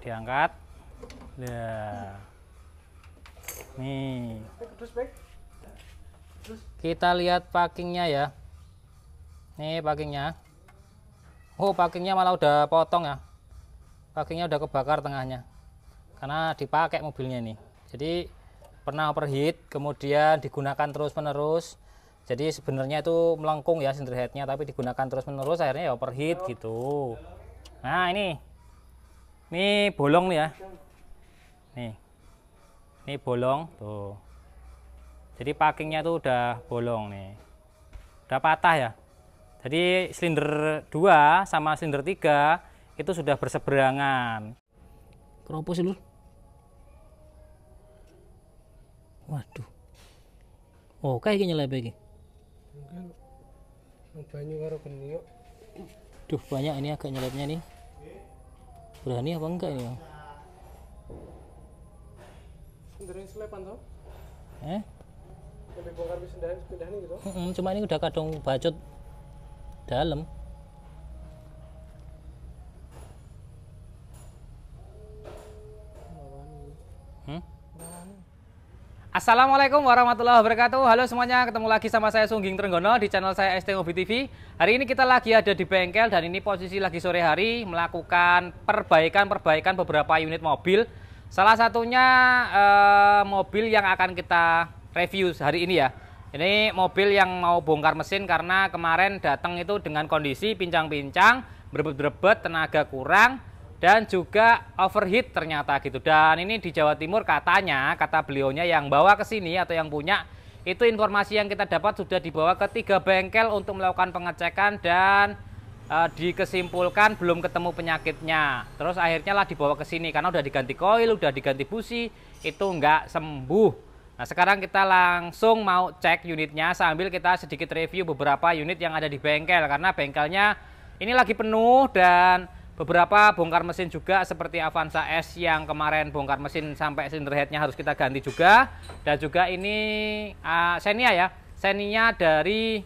diangkat Ya. nih kita lihat packingnya ya nih packingnya oh packingnya malah udah potong ya packingnya udah kebakar tengahnya karena dipakai mobilnya ini jadi pernah overheat kemudian digunakan terus menerus jadi sebenarnya itu melengkung ya cylinder tapi digunakan terus menerus akhirnya ya overheat gitu nah ini ini bolong nih ya. Nih. Ini bolong tuh. Jadi packingnya tuh udah bolong nih. Udah patah ya. Jadi silinder 2 sama silinder 3 itu sudah berseberangan. keropos lu? Waduh. Oh, kayaknya nyala lagi Duh, banyak ini agak nyelapnya nih berani apa enggak ini sendirian selepan tuh, eh lebih bongkar pindahan pindahan gitu mm -mm, cuma ini udah kadung bacut dalam Assalamualaikum warahmatullahi wabarakatuh. Halo semuanya, ketemu lagi sama saya Sungging Trenggono di channel saya ST Mobi TV. Hari ini kita lagi ada di bengkel dan ini posisi lagi sore hari melakukan perbaikan-perbaikan beberapa unit mobil. Salah satunya eh, mobil yang akan kita review hari ini ya. Ini mobil yang mau bongkar mesin karena kemarin datang itu dengan kondisi pincang-pincang, berebet-berebet, tenaga kurang dan juga overheat ternyata gitu. Dan ini di Jawa Timur katanya, kata beliaunya yang bawa ke sini atau yang punya, itu informasi yang kita dapat sudah dibawa ke tiga bengkel untuk melakukan pengecekan dan e, dikesimpulkan belum ketemu penyakitnya. Terus akhirnya lah dibawa ke sini karena udah diganti koil, udah diganti busi, itu nggak sembuh. Nah sekarang kita langsung mau cek unitnya sambil kita sedikit review beberapa unit yang ada di bengkel karena bengkelnya ini lagi penuh dan Beberapa bongkar mesin juga seperti Avanza S yang kemarin bongkar mesin sampai cylinder headnya harus kita ganti juga. Dan juga ini uh, Xenia ya, Xenia dari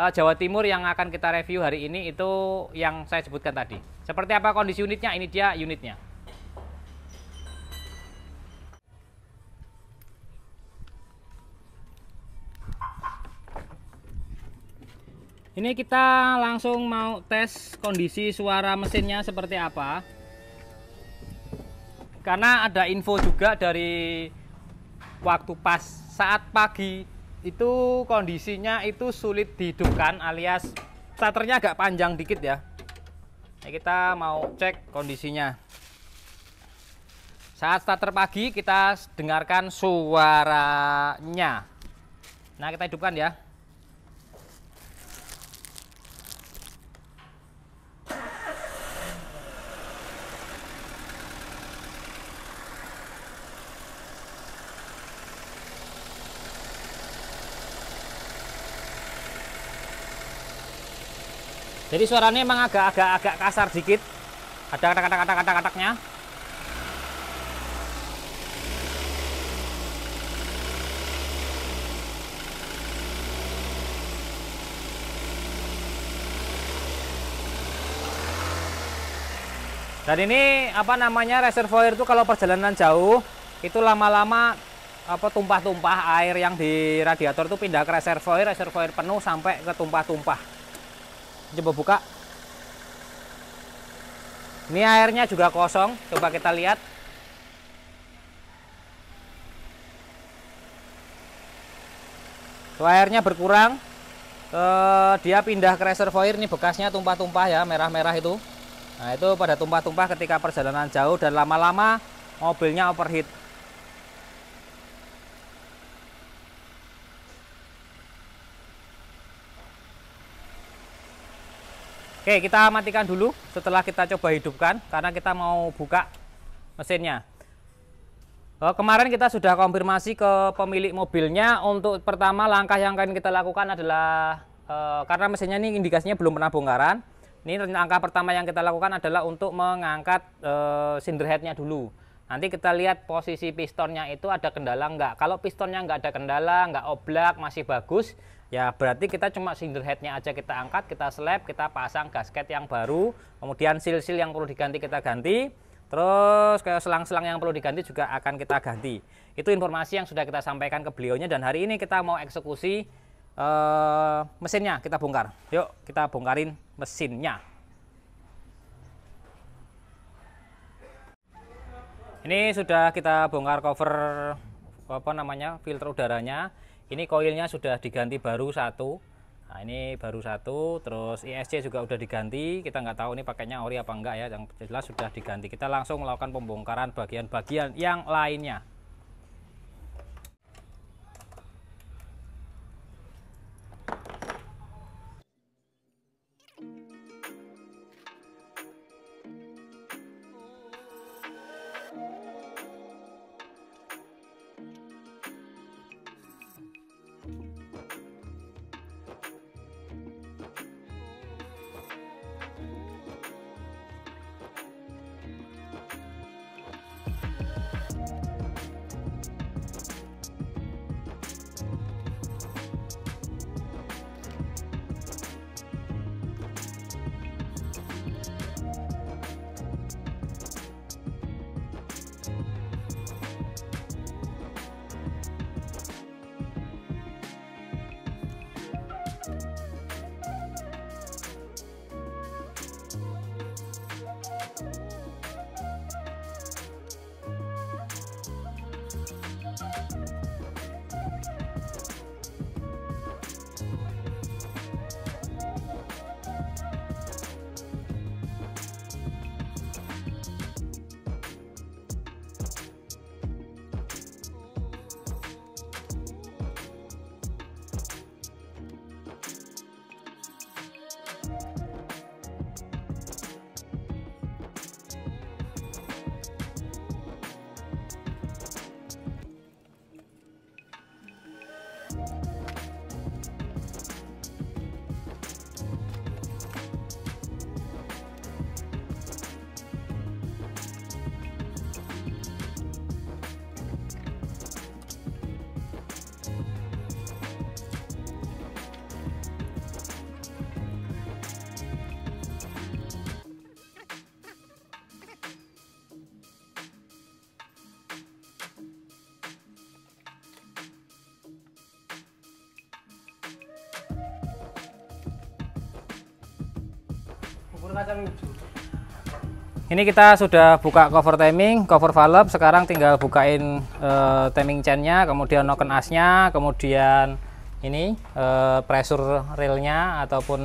uh, Jawa Timur yang akan kita review hari ini itu yang saya sebutkan tadi. Seperti apa kondisi unitnya? Ini dia unitnya. ini kita langsung mau tes kondisi suara mesinnya seperti apa karena ada info juga dari waktu pas saat pagi itu kondisinya itu sulit dihidupkan alias starternya agak panjang dikit ya ini kita mau cek kondisinya saat starter pagi kita dengarkan suaranya nah kita hidupkan ya Jadi suaranya emang agak-agak-agak kasar dikit. Ada kata kata kata kataknya Dan ini apa namanya reservoir itu kalau perjalanan jauh itu lama-lama apa tumpah-tumpah air yang di radiator itu pindah ke reservoir, reservoir penuh sampai ke tumpah-tumpah coba buka ini airnya juga kosong coba kita lihat so, airnya berkurang e, dia pindah ke reservoir ini bekasnya tumpah-tumpah ya merah-merah itu nah itu pada tumpah-tumpah ketika perjalanan jauh dan lama-lama mobilnya overheat Oke, kita matikan dulu setelah kita coba hidupkan karena kita mau buka mesinnya. Oh, kemarin kita sudah konfirmasi ke pemilik mobilnya untuk pertama langkah yang akan kita lakukan adalah eh, karena mesinnya ini indikasinya belum pernah bongkaran. Ini langkah pertama yang kita lakukan adalah untuk mengangkat cylinder eh, headnya dulu. Nanti kita lihat posisi pistonnya itu ada kendala enggak. Kalau pistonnya enggak ada kendala, enggak oblak, masih bagus, Ya berarti kita cuma cylinder headnya aja kita angkat, kita slab, kita pasang gasket yang baru, kemudian seal sil yang perlu diganti kita ganti, terus kayak selang-selang yang perlu diganti juga akan kita ganti. Itu informasi yang sudah kita sampaikan ke beliaunya dan hari ini kita mau eksekusi uh, mesinnya, kita bongkar. Yuk kita bongkarin mesinnya. Ini sudah kita bongkar cover apa namanya filter udaranya ini koilnya sudah diganti baru satu nah ini baru satu terus ISC juga sudah diganti kita nggak tahu ini pakainya ori apa enggak ya yang jelas sudah diganti kita langsung melakukan pembongkaran bagian-bagian yang lainnya ini kita sudah buka cover timing, cover valve, sekarang tinggal bukain uh, timing chainnya, kemudian noken asnya, kemudian ini uh, pressure railnya ataupun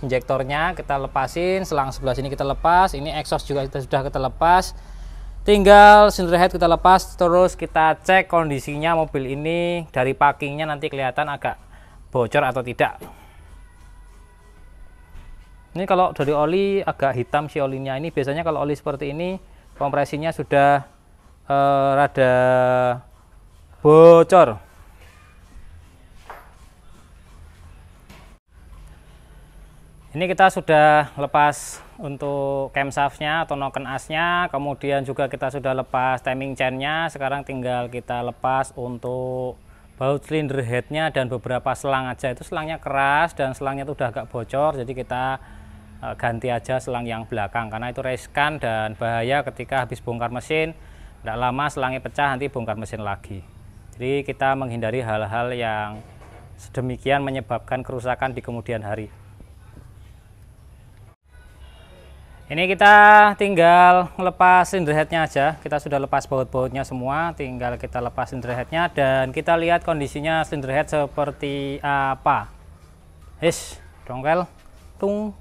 injektornya kita lepasin, selang sebelah sini kita lepas, ini exhaust juga kita sudah kita lepas, tinggal cylinder head kita lepas, terus kita cek kondisinya mobil ini dari packingnya nanti kelihatan agak bocor atau tidak. Ini kalau dari oli agak hitam si olinya ini biasanya kalau oli seperti ini kompresinya sudah eh, rada bocor. Ini kita sudah lepas untuk camshaftnya atau noken asnya, kemudian juga kita sudah lepas timing chainnya. Sekarang tinggal kita lepas untuk baut head headnya dan beberapa selang aja. Itu selangnya keras dan selangnya itu udah agak bocor, jadi kita Eh, ganti aja selang yang belakang karena itu reskan dan bahaya ketika habis bongkar mesin tidak lama selangnya pecah nanti bongkar mesin lagi jadi kita menghindari hal-hal yang sedemikian menyebabkan kerusakan di kemudian hari ini kita tinggal lepas cylinder headnya aja kita sudah lepas baut-bautnya semua tinggal kita lepas cylinder headnya dan kita lihat kondisinya cylinder head seperti apa his dongkel tung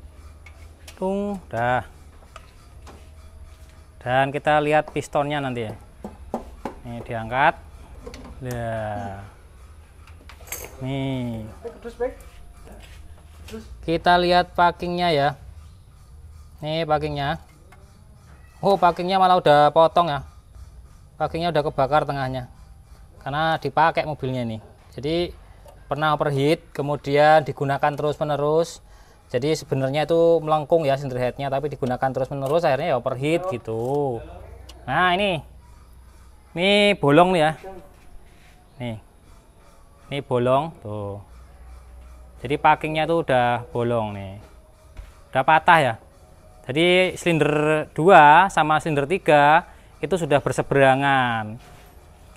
tung dah dan kita lihat pistonnya nanti ya ini diangkat ya nih kita lihat packingnya ya nih packingnya oh packingnya malah udah potong ya packingnya udah kebakar tengahnya karena dipakai mobilnya ini jadi pernah overheat kemudian digunakan terus menerus jadi sebenarnya itu melengkung ya sinter headnya tapi digunakan terus menerus akhirnya ya overheat gitu nah ini ini bolong nih ya nih ini bolong tuh jadi packingnya tuh udah bolong nih udah patah ya jadi silinder 2 sama silinder 3 itu sudah berseberangan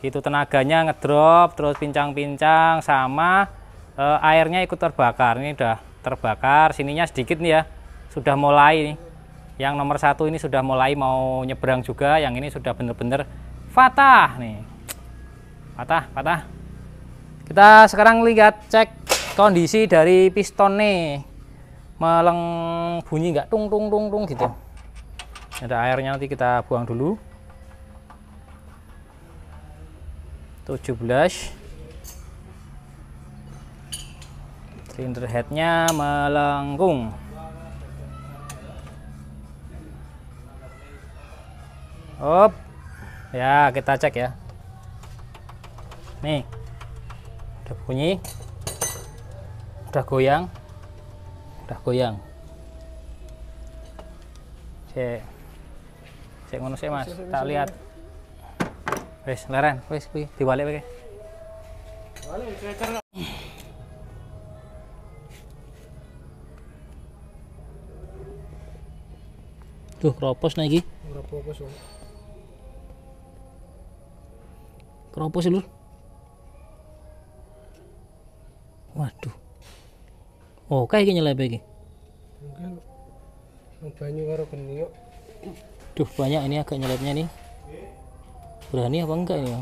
gitu tenaganya ngedrop terus pincang-pincang sama e, airnya ikut terbakar ini udah terbakar sininya sedikit nih ya sudah mulai nih. yang nomor satu ini sudah mulai mau nyebrang juga yang ini sudah bener-bener patah nih patah patah kita sekarang lihat cek kondisi dari piston nih meleng bunyi nggak tung tung tung tung gitu ada airnya nanti kita buang dulu 17 Cylinder headnya melengkung. Op, Ya, kita cek ya. Nih. Udah bunyi. Udah goyang. Udah goyang. Cek. Cek ngono sih, Mas. Tak lihat. Wes, leren, wes, kuwi diwalik kowe. Duh, kropos nah iki. Ora kropos. Kropos lur. Waduh. Oh, kayak gini nyelip iki. Mungkin banyu karo geni kok. Duh, banyak ini agak nyelepnya nih. Berani apa enggak ini?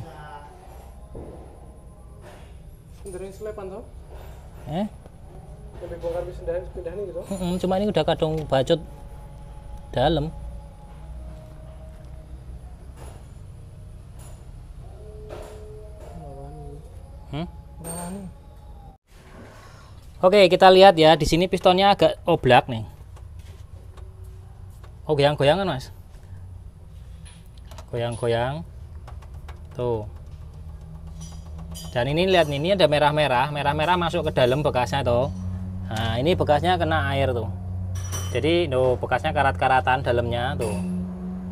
Sendirian selepan toh? Eh? Lebih bongkar pindahan pindahan gitu. Mm -mm, cuma ini udah kadung bacut dalam hmm? Oke, kita lihat ya. Di sini pistonnya agak oblak nih. Oh, goyang-goyangan, Mas. Goyang-goyang. Tuh. Dan ini lihat ini ada merah-merah. Merah-merah masuk ke dalam bekasnya tuh. Nah, ini bekasnya kena air tuh jadi no bekasnya karat-karatan dalamnya tuh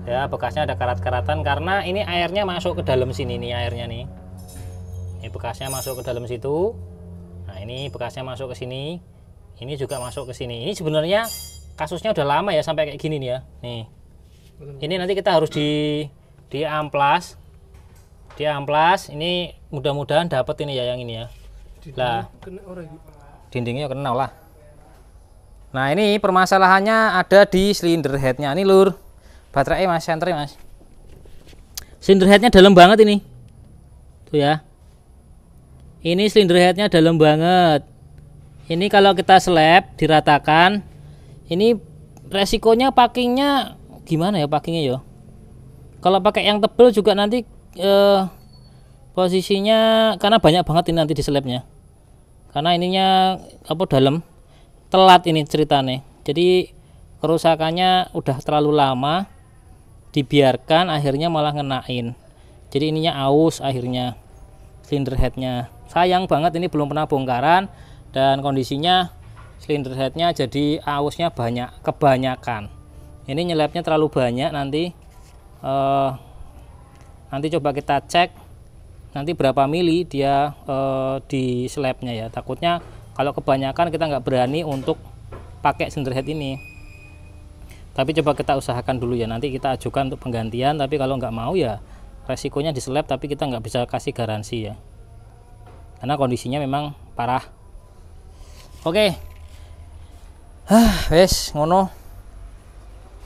ya bekasnya ada karat-karatan karena ini airnya masuk ke dalam sini nih airnya nih ini bekasnya masuk ke dalam situ nah ini bekasnya masuk ke sini ini juga masuk ke sini ini sebenarnya kasusnya udah lama ya sampai kayak gini nih ya nih ini nanti kita harus di di amplas di amplas ini mudah-mudahan dapat ini ya yang ini ya lah dindingnya kenal lah Nah ini permasalahannya ada di silinder headnya ini lur baterai mas senter mas silinder headnya dalam banget ini tuh ya ini silinder headnya dalam banget ini kalau kita slap diratakan ini resikonya packingnya gimana ya packingnya yo kalau pakai yang tebel juga nanti eh, posisinya karena banyak banget ini nanti di slapnya karena ininya apa dalam telat ini ceritanya jadi kerusakannya udah terlalu lama dibiarkan akhirnya malah ngenain jadi ininya aus akhirnya cylinder headnya sayang banget ini belum pernah bongkaran dan kondisinya cylinder headnya jadi ausnya banyak kebanyakan ini nyelepnya terlalu banyak nanti eh, nanti coba kita cek nanti berapa mili dia eh, di selepnya ya takutnya kalau kebanyakan kita nggak berani untuk pakai head ini tapi coba kita usahakan dulu ya nanti kita ajukan untuk penggantian tapi kalau nggak mau ya resikonya slab tapi kita nggak bisa kasih garansi ya karena kondisinya memang parah oke okay. wes ngono.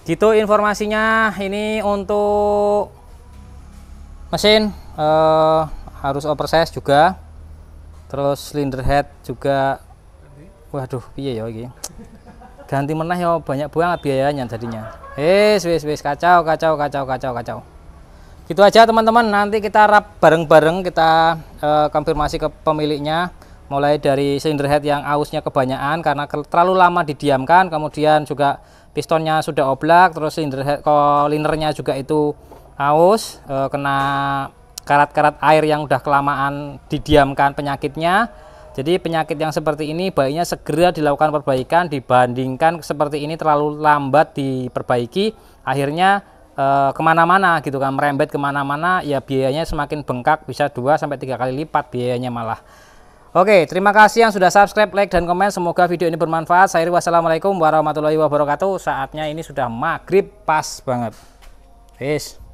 Gitu informasinya ini untuk mesin eh, harus oversize juga terus cylinder head juga waduh iya ya iki ganti menah ya banyak banget biayanya jadinya Hei, wis wis kacau kacau kacau kacau kacau gitu aja teman-teman nanti kita rap bareng-bareng kita uh, konfirmasi ke pemiliknya mulai dari cylinder head yang ausnya kebanyakan karena terlalu lama didiamkan kemudian juga pistonnya sudah oblak terus cylinder head kolinernya juga itu aus uh, kena karat-karat air yang udah kelamaan didiamkan penyakitnya jadi penyakit yang seperti ini baiknya segera dilakukan perbaikan dibandingkan seperti ini terlalu lambat diperbaiki akhirnya e, kemana-mana gitu kan merembet kemana-mana ya biayanya semakin bengkak bisa 2 tiga kali lipat biayanya malah Oke terima kasih yang sudah subscribe like dan komen semoga video ini bermanfaat saya wassalamualaikum warahmatullahi wabarakatuh saatnya ini sudah maghrib pas banget Peace